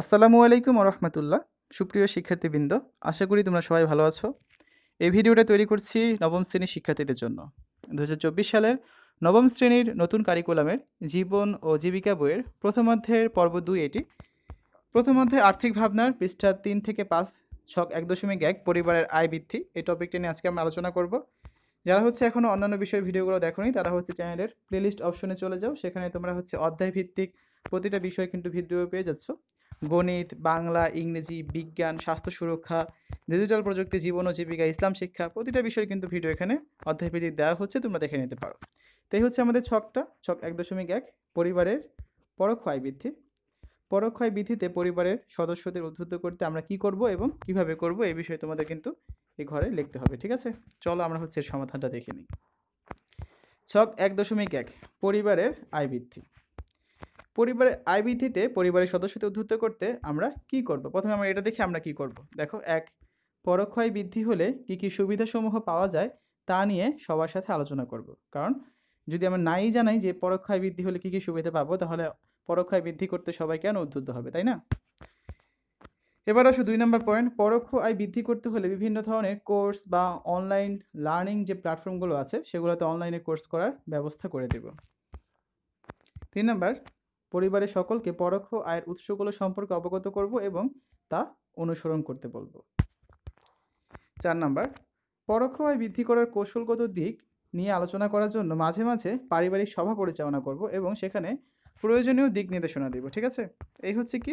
আসসালামু আলাইকুম রহমতুল্লাহ সুপ্রিয় শিক্ষার্থীবৃন্দ আশা করি তোমরা সবাই ভালো আছো এই ভিডিওটা তৈরি করছি নবম শ্রেণীর শিক্ষার্থীদের জন্য দু সালের নবম শ্রেণীর নতুন কারিকুলামের জীবন ও জীবিকা বইয়ের প্রথমাধ্যের পর্ব দুই এটি প্রথমাধ্যে আর্থিক ভাবনার পৃষ্ঠা তিন থেকে পাঁচ ছক এক দশমিক এক পরিবারের আয় বৃদ্ধি এই টপিকটি নিয়ে আজকে আমরা আলোচনা করব যারা হচ্ছে এখনও অন্যান্য বিষয়ের ভিডিওগুলো দেখোনি তারা হচ্ছে চ্যানেলের প্লেলিস্ট অপশনে চলে যাও সেখানে তোমরা হচ্ছে অধ্যায় ভিত্তিক প্রতিটা বিষয় কিন্তু ভিডিও পেয়ে যাচ্ছ গণিত বাংলা ইংরেজি বিজ্ঞান স্বাস্থ্য সুরক্ষা ডিজিটাল প্রযুক্তি জীবন ও জীবিকা ইসলাম শিক্ষা প্রতিটা বিষয় কিন্তু ভিডিও এখানে অধ্যায়ভিত্তিক দেওয়া হচ্ছে তোমরা দেখে নিতে পারো তো এই হচ্ছে আমাদের ছকটা ছক এক দশমিক এক পরিবারের পরোক্ষ আয় বৃদ্ধি পরোক্ষ আয় বৃদ্ধিতে পরিবারের সদস্যদের উদ্ধুদ্ধ করতে আমরা কি করব এবং কিভাবে করব এই বিষয়ে তোমাদের কিন্তু এই ঘরে লিখতে হবে ঠিক আছে চলো আমরা হচ্ছে সমাধানটা দেখে নিই ছক এক দশমিক এক পরিবারের আয় বৃদ্ধি পরিবারে আয় বৃদ্ধিতে পরিবারের সদস্যদের উদ্ধৃত করতে আমরা কি করব প্রথমে আমরা এটা দেখে আমরা কি করব দেখো এক পরোক্ষ আয় বৃদ্ধি হলে কি কি সুবিধাসমূহ পাওয়া যায় তা নিয়ে সবার সাথে আলোচনা করব কারণ যদি আমরা নাই জানাই যে পরোক্ষ আয় বৃদ্ধি হলে কি কি সুবিধা পাবো তাহলে পরোক্ষ আয় বৃদ্ধি করতে সবাই কেন উদ্ধৃত হবে তাই না এবার আসো দুই নম্বর পয়েন্ট পরোক্ষ আয় বৃদ্ধি করতে হলে বিভিন্ন ধরনের কোর্স বা অনলাইন লার্নিং যে প্ল্যাটফর্মগুলো আছে সেগুলোতে অনলাইনে কোর্স করার ব্যবস্থা করে দেব তিন নম্বর পরিবারের সকলকে পরোক্ষ আয়ের উৎসগুলো সম্পর্কে অবগত করব এবং তা অনুসরণ করতে বলবো চার নাম্বার পরোক্ষ আয় বৃদ্ধি করার কৌশলগত দিক নিয়ে আলোচনা করার জন্য মাঝে মাঝে পারিবারিক সভা পরিচালনা করব এবং সেখানে প্রয়োজনীয় দিক নির্দেশনা দেব ঠিক আছে এই হচ্ছে কি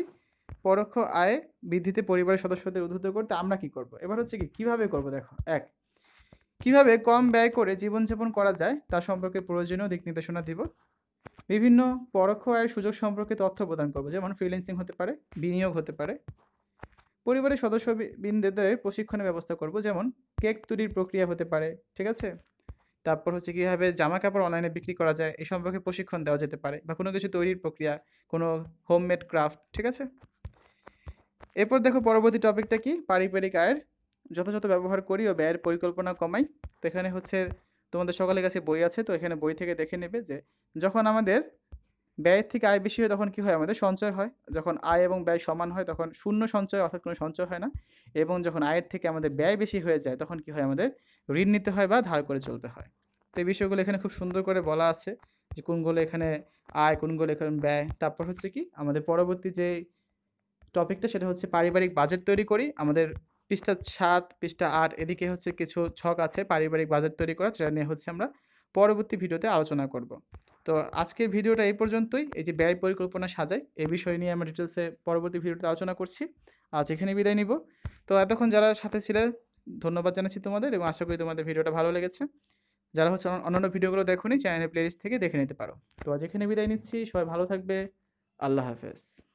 পরোক্ষ আয় বৃদ্ধিতে পরিবারের সদস্যদের উদ্ধত করতে আমরা কি করব এবার হচ্ছে কি কিভাবে করব দেখো এক কিভাবে কম ব্যয় করে জীবনযাপন করা যায় তা সম্পর্কে প্রয়োজনীয় দিক নির্দেশনা দিব বিভিন্ন পরোক্ষ আয়ের সুযোগ সম্পর্কে তথ্য প্রদান করবো যেমন ফ্রিল্যান্সিং হতে পারে বিনিয়োগ হতে পারে পরিবারের সদস্যবৃন্দদের প্রশিক্ষণের ব্যবস্থা করব যেমন কেক তৈরির প্রক্রিয়া হতে পারে ঠিক আছে তারপর হচ্ছে কীভাবে জামা কাপড় অনলাইনে বিক্রি করা যায় এ সম্পর্কে প্রশিক্ষণ দেওয়া যেতে পারে বা কোনো কিছু তৈরির প্রক্রিয়া কোনো হোমমেড ক্রাফট ঠিক আছে এরপর দেখো পরবর্তী টপিকটা কি পারিবারিক আয়ের যথাযথ ব্যবহার করি ও ব্যয়ের পরিকল্পনা কমাই তো এখানে হচ্ছে তোমাদের সকলের কাছে বই আছে তো এখানে বই থেকে দেখে নেবে যে যখন আমাদের ব্যয়ের থেকে আয় বেশি হয় তখন কি হয় আমাদের সঞ্চয় হয় যখন আয় এবং ব্যয় সমান হয় তখন শূন্য সঞ্চয় অর্থাৎ কোনো সঞ্চয় হয় না এবং যখন আয়ের থেকে আমাদের ব্যয় বেশি হয়ে যায় তখন কি হয় আমাদের ঋণ নিতে হয় বা ধার করে চলতে হয় তো এই বিষয়গুলো এখানে খুব সুন্দর করে বলা আছে যে কোনগুলো এখানে আয় কোনগুলো এখানে ব্যয় তারপর হচ্ছে কি আমাদের পরবর্তী যে টপিকটা সেটা হচ্ছে পারিবারিক বাজেট তৈরি করি আমাদের পৃষ্ঠা সাত পৃষ্ঠা আট এদিকে হচ্ছে কিছু ছক আছে পারিবারিক বাজেট তৈরি করা সেটা নিয়ে হচ্ছে আমরা পরবর্তী ভিডিওতে আলোচনা করব তো আজকের ভিডিওটা এই পর্যন্তই এই যে ব্যয় পরিকল্পনা সাজাই এই বিষয় নিয়ে আমরা ডিটেলসে পরবর্তী ভিডিওতে আলোচনা করছি আজ এখানে বিদায় নিব তো এতক্ষণ যারা সাথে ছিলেন ধন্যবাদ জানাচ্ছি তোমাদের এবং আশা করি তোমাদের ভিডিওটা ভালো লেগেছে যারা হচ্ছে অন্যান্য ভিডিওগুলো নি চ্যানেলের প্লেলিস্ট থেকে দেখে নিতে পারো তো আজ এখানে বিদায় নিচ্ছি সবাই ভালো থাকবে আল্লাহ হাফেজ